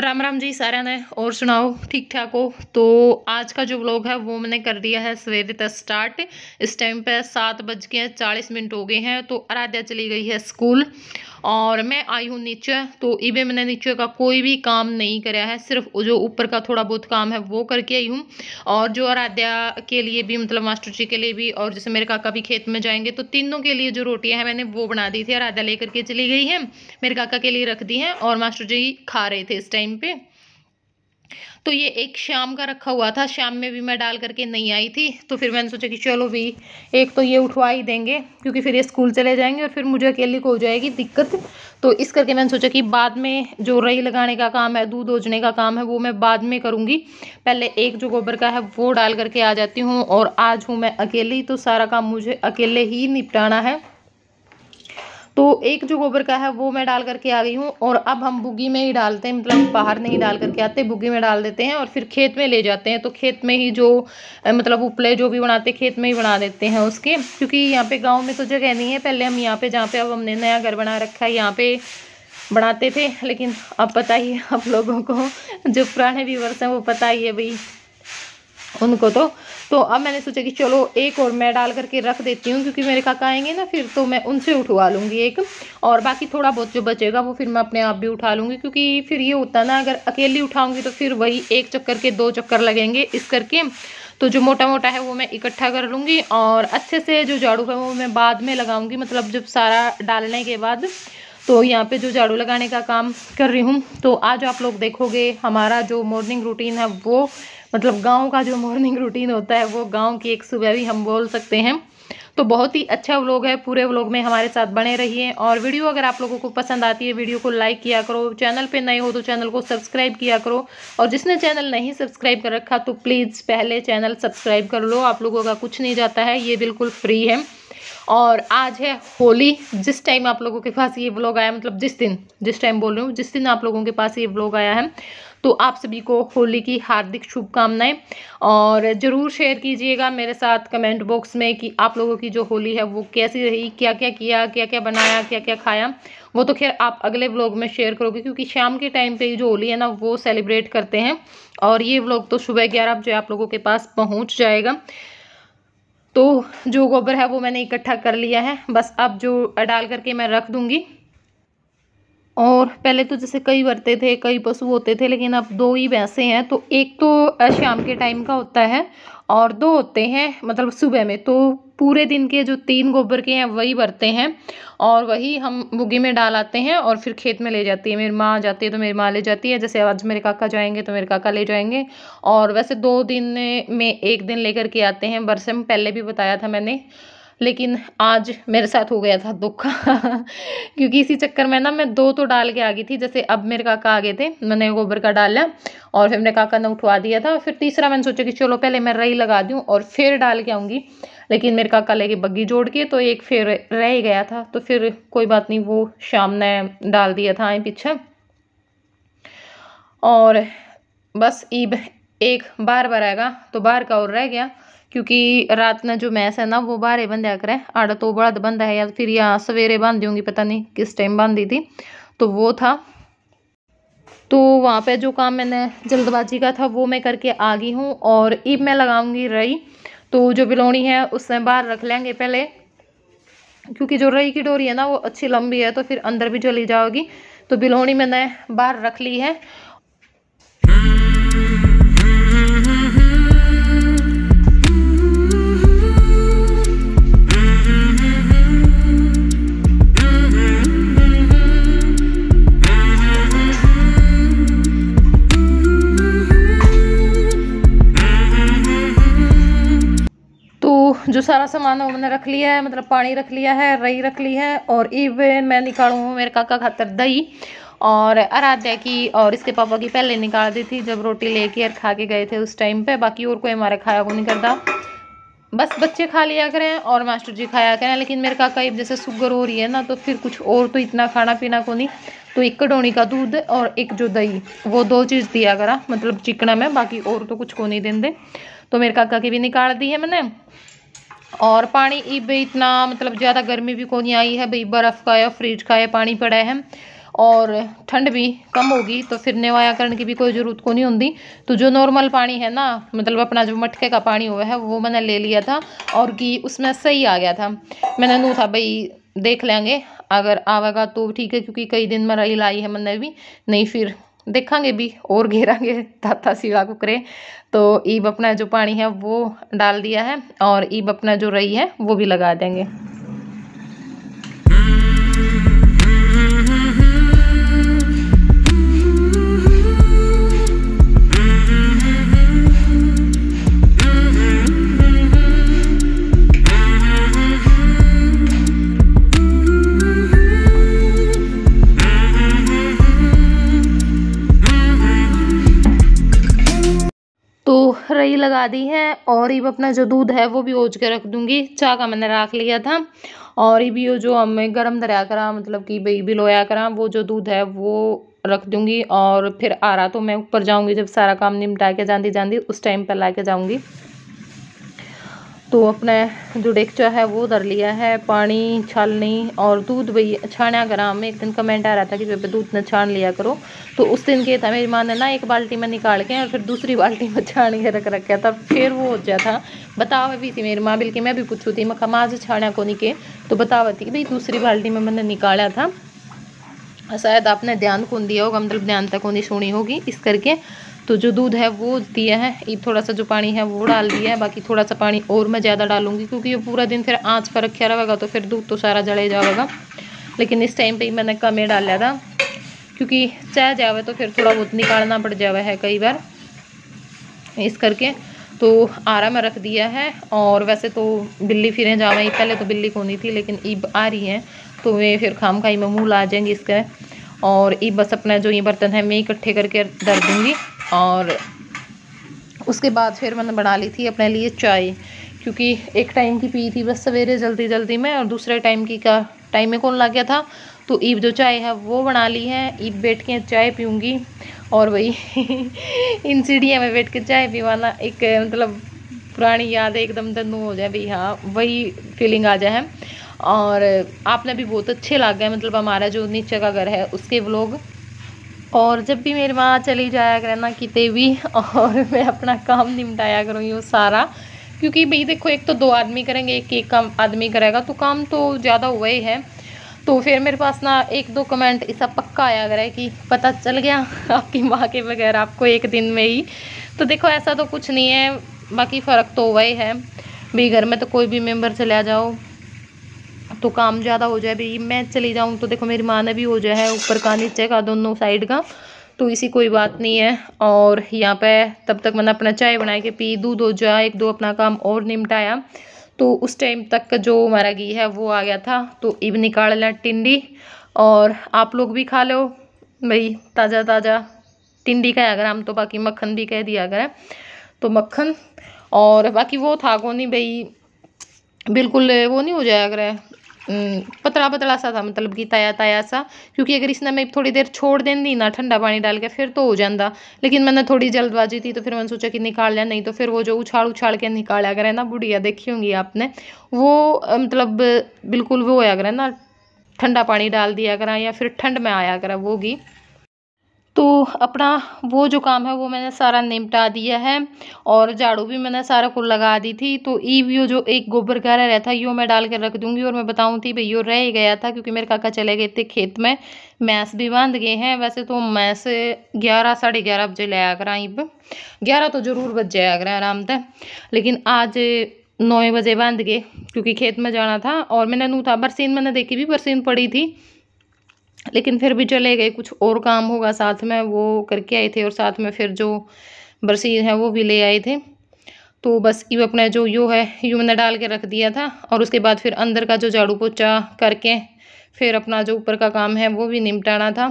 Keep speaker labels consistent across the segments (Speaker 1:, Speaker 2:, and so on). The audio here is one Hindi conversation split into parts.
Speaker 1: राम राम जी सारा ने और सुनाओ ठीक ठाक हो तो आज का जो ब्लॉग है वो मैंने कर दिया है सवेरे तक स्टार्ट इस टाइम पे सात बज के चालीस मिनट हो गए हैं तो आराध्या चली गई है स्कूल और मैं आई हूँ नीचे तो ईबे मैंने नीचे का कोई भी काम नहीं कराया है सिर्फ जो ऊपर का थोड़ा बहुत काम है वो करके आई हूँ और जो आराध्या के लिए भी मतलब मास्टर जी के लिए भी और जैसे मेरे काका भी खेत में जाएंगे तो तीनों के लिए जो रोटियाँ हैं मैंने वो बना दी थी आराध्या लेकर के चली गई है मेरे काका के लिए रख दी हैं और मास्टर जी खा रहे थे इस टाइम पर तो ये एक शाम का रखा हुआ था शाम में भी मैं डाल करके नहीं आई थी तो फिर मैंने सोचा कि चलो भी एक तो ये उठवा ही देंगे क्योंकि फिर ये स्कूल चले जाएंगे और फिर मुझे अकेले को हो जाएगी दिक्कत तो इस करके मैंने सोचा कि बाद में जो रई लगाने का काम है दूध ओजने का काम है वो मैं बाद में करूँगी पहले एक जो गोबर का है वो डाल करके आ जाती हूँ और आज हूँ मैं अकेली तो सारा काम मुझे अकेले ही निपटाना है तो एक जो गोबर का है वो मैं डाल करके आ गई हूँ और अब हम बुग्गी में ही डालते हैं मतलब बाहर नहीं डाल करके आते बुग्गी में डाल देते हैं और फिर खेत में ले जाते हैं तो खेत में ही जो मतलब उपले जो भी बनाते खेत में ही बना देते हैं उसके क्योंकि यहाँ पे गाँव में तो जगह नहीं है पहले हम यहाँ पे जहाँ पे अब हमने नया घर बना रखा है यहाँ पे बनाते थे लेकिन अब पता ही है आप लोगों को जो पुराने व्यूवर्स हैं वो पता ही है भाई उनको तो तो अब मैंने सोचा कि चलो एक और मैं डाल करके रख देती हूँ क्योंकि मेरे काका आएंगे ना फिर तो मैं उनसे उठवा लूँगी एक और बाकी थोड़ा बहुत जो बचेगा वो फिर मैं अपने आप भी उठा लूँगी क्योंकि फिर ये होता ना अगर अकेली उठाऊँगी तो फिर वही एक चक्कर के दो चक्कर लगेंगे इस करके तो जो मोटा मोटा है वो मैं इकट्ठा कर लूँगी और अच्छे से जो झाड़ू है वो मैं बाद में लगाऊँगी मतलब जब सारा डालने के बाद तो यहाँ पे जो झाड़ू लगाने का काम कर रही हूँ तो आज आप लोग देखोगे हमारा जो मॉर्निंग रूटीन है वो मतलब गांव का जो मॉर्निंग रूटीन होता है वो गांव की एक सुबह भी हम बोल सकते हैं तो बहुत ही अच्छा व्लॉग है पूरे व्लॉग में हमारे साथ बने रहिए और वीडियो अगर आप लोगों को पसंद आती है वीडियो को लाइक किया करो चैनल पे नए हो तो चैनल को सब्सक्राइब किया करो और जिसने चैनल नहीं सब्सक्राइब कर रखा तो प्लीज़ पहले चैनल सब्सक्राइब कर लो आप लोगों का कुछ नहीं जाता है ये बिल्कुल फ्री है और आज है होली जिस टाइम आप लोगों के पास ये ब्लॉग आया मतलब जिस दिन जिस टाइम बोल रही हूँ जिस दिन आप लोगों के पास ये ब्लॉग आया है तो आप सभी को होली की हार्दिक शुभकामनाएं और ज़रूर शेयर कीजिएगा मेरे साथ कमेंट बॉक्स में कि आप लोगों की जो होली है वो कैसी रही क्या क्या किया क्या क्या बनाया क्या क्या खाया वो तो खैर आप अगले व्लॉग में शेयर करोगे क्योंकि शाम के टाइम पे जो होली है ना वो सेलिब्रेट करते हैं और ये व्लॉग तो सुबह ग्यारह बजे आप लोगों के पास पहुँच जाएगा तो जो गोबर है वो मैंने इकट्ठा कर लिया है बस अब जो डाल करके मैं रख दूँगी और पहले तो जैसे कई बरते थे कई पशु होते थे लेकिन अब दो ही वैसे हैं तो एक तो शाम के टाइम का होता है और दो होते हैं मतलब सुबह में तो पूरे दिन के जो तीन गोबर के हैं वही बरते हैं और वही हम बुगी में डाल आते हैं और फिर खेत में ले जाती है मेरी माँ जाती है तो मेरी माँ ले जाती है जैसे आज मेरे काका जाएंगे तो मेरे काका ले जाएंगे और वैसे दो दिन में एक दिन लेकर के आते हैं बरसे में पहले भी बताया था मैंने लेकिन आज मेरे साथ हो गया था दुख क्योंकि इसी चक्कर में ना मैं दो तो डाल के आ गई थी जैसे अब मेरे काका आ गए थे मैंने गोबर का डाला और फिर मेरे काका ने उठवा दिया था फिर तीसरा मैंने सोचा कि चलो पहले मैं रई लगा दूँ और फिर डाल के आऊँगी लेकिन मेरे काका लेके बग्गी जोड़ के तो एक फिर रह ही गया था तो फिर कोई बात नहीं वो शाम ने डाल दिया था आए पीछे और बस ईब एक बार बार आएगा तो बार का और रह गया क्योंकि रात ना जो मैस है ना वो बाहर ही बंधा करे आड़ा तो बड़ा बंधा है या फिर यहाँ सवेरे बांधी दूंगी पता नहीं किस टाइम दी थी तो वो था तो वहाँ पे जो काम मैंने जल्दबाजी का था वो मैं करके आ गई हूँ और ईब मैं लगाऊंगी रई तो जो बिलोनी है उससे बाहर रख लेंगे पहले क्योंकि जो रई की डोरी है ना वो अच्छी लंबी है तो फिर अंदर भी चली जाओगी तो बिलोनी मैंने बाहर रख ली है सारा सामान उन्होंने रख लिया है मतलब पानी रख लिया है रई रख ली है और इवन मैं निकालू हूँ मेरे काका खातर दही और आराध्या की और इसके पापा की पहले निकाल दी थी जब रोटी लेके और खा के गए थे उस टाइम पे बाकी और कोई हमारा खाया को नहीं करता बस बच्चे खा लिया करें और मास्टर जी खाया करें लेकिन मेरे काका इब जैसे शुगर हो रही है ना तो फिर कुछ और तो इतना खाना पीना को नहीं तो एक कटोनी का दूध और एक जो दही वो दो चीज़ दिया करा मतलब चिकना में बाकी और तो कुछ को नहीं दे तो मेरे काका की भी निकाल दी है मैंने और पानी भी इतना मतलब ज़्यादा गर्मी भी को नहीं आई है भाई बर्फ़ का या फ्रिज का या पानी पड़ा है और ठंड भी कम होगी तो फिर नवाया करने की भी कोई ज़रूरत को नहीं होती तो जो नॉर्मल पानी है ना मतलब अपना जो मटके का पानी हुआ है वो मैंने ले लिया था और कि उसमें सही आ गया था मैंने नू था भाई देख लेंगे अगर आवेगा तो ठीक है क्योंकि कई दिन में रही लाई है मैंने भी नहीं फिर देखा भी और घेरांगे ताता शिवा कुकरे तो ईब अपना जो पानी है वो डाल दिया है और ईब अपना जो रही है वो भी लगा देंगे कढ़ाई लगा दी है और ये अपना जो दूध है वो भी ओज के रख दूंगी चाह का मैंने राख लिया था और ये भी जो हमें गर्म दरिया करा मतलब कि भाई लोया करा वो जो दूध है वो रख दूँगी और फिर आ रहा तो मैं ऊपर जाऊँगी जब सारा काम निपटा के जाती जाती उस टाइम पर ला के जाऊँगी तो अपने जो डेक्चा है वो धर लिया है पानी छालनी और दूध भी छाना करा हमें एक दिन कमेंट आ रहा था कि बेबे दूध न छान लिया करो तो उस दिन के था मेरी माँ ने ना एक बाल्टी में निकाल के और फिर दूसरी बाल्टी में छान के रख रखा था फिर वो हो गया था बतावा भी थी मेरी माँ बिल्कुल मैं भी पूछू थी मैं माँ से को नहीं के तो बतावा थी कि भाई दूसरी बाल्टी में मैंने निकाला था शायद आपने ध्यान कौन दिया होगा मतलब ध्यान तक कौन सुनी होगी इस करके तो जो दूध है वो दिया है ये थोड़ा सा जो पानी है वो डाल दिया है बाकी थोड़ा सा पानी और मैं ज़्यादा डालूंगी क्योंकि ये पूरा दिन फिर आँच पर रखा रहेगा तो फिर दूध तो सारा जड़े जाएगा लेकिन इस टाइम पर ही मैंने कम ही लिया था क्योंकि चाह जावे तो फिर थोड़ा बहुत निकालना पड़ जावा है कई बार इस करके तो आरा में रख दिया है और वैसे तो बिल्ली फिरें ही पहले तो बिल्ली को नहीं थी लेकिन ईब आ रही है तो वे फिर खाम खाई में मुँह ला जाएंगी इसके और ईब बस अपना जो ये बर्तन है मैं इकट्ठे करके डर दूँगी और उसके बाद फिर मैंने मतलब बना ली थी अपने लिए चाय क्योंकि एक टाइम की पी थी बस सवेरे जल्दी जल्दी में और दूसरे टाइम की का टाइम में कौन ला गया था तो ईब जो चाय है वो बना ली है ईब बैठ के चाय पीऊँगी और वही इन सीढ़िया में बैठ के चाय पीवाना एक मतलब पुरानी याद है एकदम तनु हो जाए भाई हाँ वही फीलिंग आ जाए और आपने भी बहुत अच्छे लागे मतलब हमारा जो नीचे का घर है उसके व्लॉग और जब भी मेरी माँ चली जाया करे ना कि भी और मैं अपना काम निपटाया करूँगी वो सारा क्योंकि भाई देखो एक तो दो आदमी करेंगे एक एक काम आदमी करेगा तो काम तो ज़्यादा हुआ ही है तो फिर मेरे पास ना एक दो कमेंट ऐसा पक्का आया करा कि पता चल गया आपकी माँ के बगैर आपको एक दिन में ही तो देखो ऐसा तो कुछ नहीं है बाकी फ़र्क तो हुआ ही है भाई घर में तो कोई भी मेम्बर चला जाओ तो काम ज़्यादा हो जाए भाई मैं चली जाऊँ तो देखो मेरी माँ ने भी हो जाए ऊपर का नीचे का दोनों साइड का तो इसी कोई बात नहीं है और यहाँ पे तब तक मैंने अपना चाय बना के पी दूध हो जा एक दो अपना काम और निमटाया तो उस टाइम तक जो हमारा घी है वो आ गया था तो इब निकाल लें टिंडी और आप लोग भी खा लो भाई ताज़ा ताज़ा टिंडी का अगर हम तो बाकी मक्खन भी कह दिया अगर तो मक्खन और बाकी वो था को नहीं भाई बिल्कुल वो नहीं हो जाएगा पतला पतला सा था मतलब कि ताया ताया सा क्योंकि अगर इसने मैं थोड़ी देर छोड़ देंदी ना ठंडा पानी डाल के फिर तो हो जाता लेकिन मैंने थोड़ी जल्दबाजी थी तो फिर मैंने सोचा कि निकाल लिया नहीं तो फिर वो जो उछाल उछाल के निकाला अगर है ना बुढ़िया देखी होंगी आपने वो मतलब बिल्कुल वो होया अगर है ना ठंडा पानी डाल दिया करा या फिर ठंड में आया करा वो भी तो अपना वो जो काम है वो मैंने सारा निपटा दिया है और झाड़ू भी मैंने सारा को लगा दी थी तो ईव यो जो एक गोबर घर रहता है यो मैं डाल कर रख दूंगी और मैं बताऊँ थी भाई यो रह ही गया था क्योंकि मेरे काका चले गए थे खेत में मैस भी बांध गए हैं वैसे तो मैस ग्यारह साढ़े ग्यारह बजे ले आकर आई ग्यारह तो ज़रूर बज जाया कर आराम से लेकिन आज नौ बजे बांध गए क्योंकि खेत में जाना था और मैंने नू था बरसीन मैंने देखी भी बरसीन पड़ी थी लेकिन फिर भी चले गए कुछ और काम होगा साथ में वो करके आए थे और साथ में फिर जो बरसी है वो भी ले आए थे तो बस ये अपना जो यो है यू मैंने डाल के रख दिया था और उसके बाद फिर अंदर का जो झाड़ू पोचा करके फिर अपना जो ऊपर का काम है वो भी निपटाना था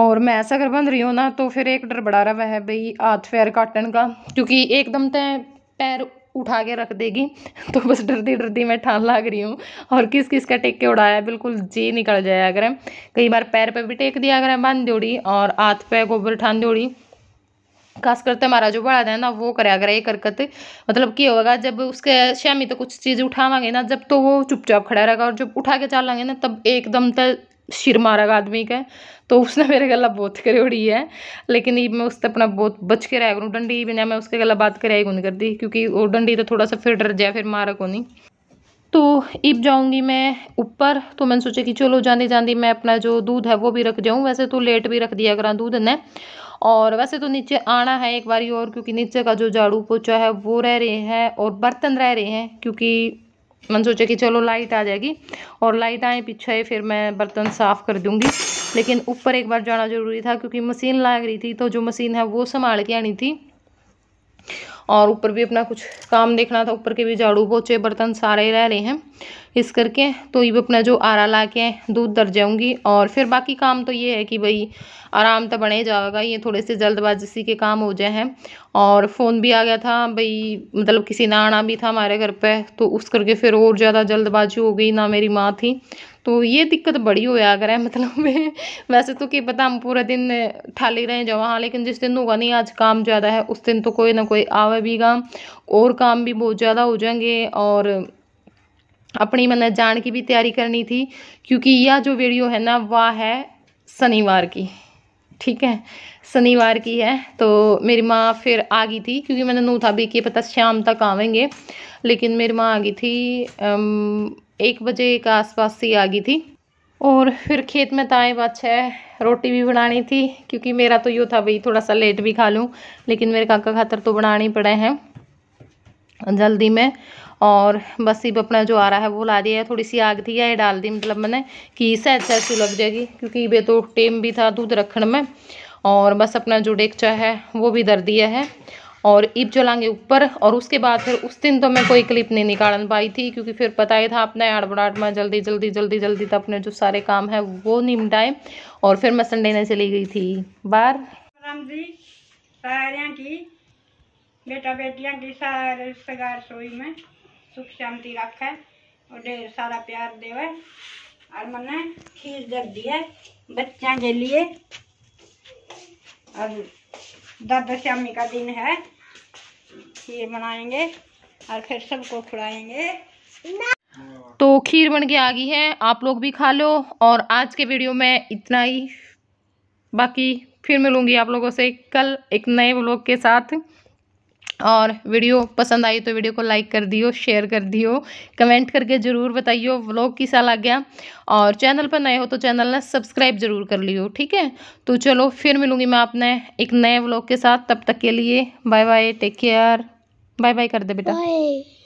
Speaker 1: और मैं ऐसा कर बन रही हूँ ना तो फिर एक डर बढ़ा रहा है भाई हाथ पैर काटन का क्योंकि एकदम तय पैर उठा के रख देगी तो बस डरती डरती मैं ठान लाग रही हूँ और किस किस का टेक के उड़ाया बिल्कुल जी निकल जाए अगर कई बार पैर पे भी टेक दिया अगर बांध दौड़ी और हाथ पे गोबर ठान दौड़ी खास करते तो हमारा जो बड़ा है ना वो करा अगर एक हरकत मतलब की होगा जब उसके शामी तो कुछ चीज़ उठावागे ना जब तो वो चुपचाप खड़ा रहेगा और जब उठा के चालेंगे ना तब एकदम तो सिर मारा आदमी का तो उसने मेरे गला बहुत करे उड़ी है लेकिन ये मैं उससे अपना बहुत बच के रहा करूँ डंडी बिना मैं उसके गला बात कराई कौन कर दी क्योंकि वो डंडी तो थोड़ा सा फिर डर जाए फिर मारा को नहीं तो इब जाऊंगी मैं ऊपर तो मैंने सोचा कि चलो जाने जाने मैं अपना जो दूध है वो भी रख जाऊँ वैसे तो लेट भी रख दिया करा दूध ने और वैसे तो नीचे आना है एक बारी और क्योंकि नीचे का जो झाड़ू पोछा है वो रह रहे हैं और बर्तन रह रहे हैं क्योंकि मैंने सोचा कि चलो लाइट आ जाएगी और लाइट आए पीछे फिर मैं बर्तन साफ़ कर दूंगी लेकिन ऊपर एक बार जाना ज़रूरी था क्योंकि मशीन लाग रही थी तो जो मशीन है वो संभाल के आनी थी और ऊपर भी अपना कुछ काम देखना था ऊपर के भी झाड़ू पोचे बर्तन सारे रह रहे हैं इस करके तो ये अपना जो आरा ला के दूध दर जाऊँगी और फिर बाकी काम तो ये है कि भाई आराम तो बने जाएगा ये थोड़े से जल्दबाजी सी के काम हो जाए हैं और फ़ोन भी आ गया था भाई मतलब किसी ने आना भी था हमारे घर पे तो उस करके फिर और ज़्यादा जल्दबाजी हो गई ना मेरी माँ थी तो ये दिक्कत बड़ी गया अगर है मतलब वैसे तो कि पता हम पूरा दिन ठाली रहे वहाँ लेकिन जिस दिन होगा नहीं आज काम ज़्यादा है उस दिन तो कोई ना कोई आवे बीघा और काम भी बहुत ज़्यादा हो जाएंगे और अपनी मैंने जान की भी तैयारी करनी थी क्योंकि यह जो वीडियो है ना वह है शनिवार की ठीक है शनिवार की है तो मेरी माँ फिर आ गई थी क्योंकि मैंने नू था भी कि पता शाम तक आवेंगे लेकिन मेरी माँ आ गई थी एक बजे के आसपास से आ गई थी और फिर खेत में ताए बादशाह रोटी भी बनानी थी क्योंकि मेरा तो यू था भाई थोड़ा सा लेट भी खा लूँ लेकिन मेरे काका खातर तो बनाने पड़े हैं जल्दी में और बस इब अपना जो आ रहा है वो ला दिया है थोड़ी सी आग थी ये डाल दी मतलब मैंने कि इसे सहज सू लग जाएगी क्योंकि वे तो टेम भी था दूध रखने में और बस अपना जो डेक्चा है वो भी दर दिया है और इब चलाएंगे ऊपर और उसके बाद फिर उस दिन तो मैं कोई क्लिप नहीं निकाल पाई थी क्योंकि फिर पता ही था अपने अड़बड़ाहट में जल्दी जल्दी जल्दी जल्दी तो अपने जो सारे काम है वो निमटाए और फिर मैं संडे ने चली गई थी बार की बेटा बेटियां की सारे रिश्तेदार सोई में सुख शांति रखे और ढेर सारा प्यार देवे और मैंने खीर जग दी है बच्चा के लिए और दादाश्यामी का दिन है खीर बनाएंगे और फिर सबको खुलाएंगे तो खीर बन के आ गई है आप लोग भी खा लो और आज के वीडियो में इतना ही बाकी फिर मिलूंगी आप लोगों से कल एक नए ब्लॉग के साथ और वीडियो पसंद आई तो वीडियो को लाइक कर दियो शेयर कर दियो कमेंट करके ज़रूर बताइयो व्लॉग किसा लग गया और चैनल पर नए हो तो चैनल ने सब्सक्राइब ज़रूर कर लियो ठीक है तो चलो फिर मिलूँगी मैं आपने एक नए व्लॉग के साथ तब तक के लिए bye bye take care bye bye कर दे बेटा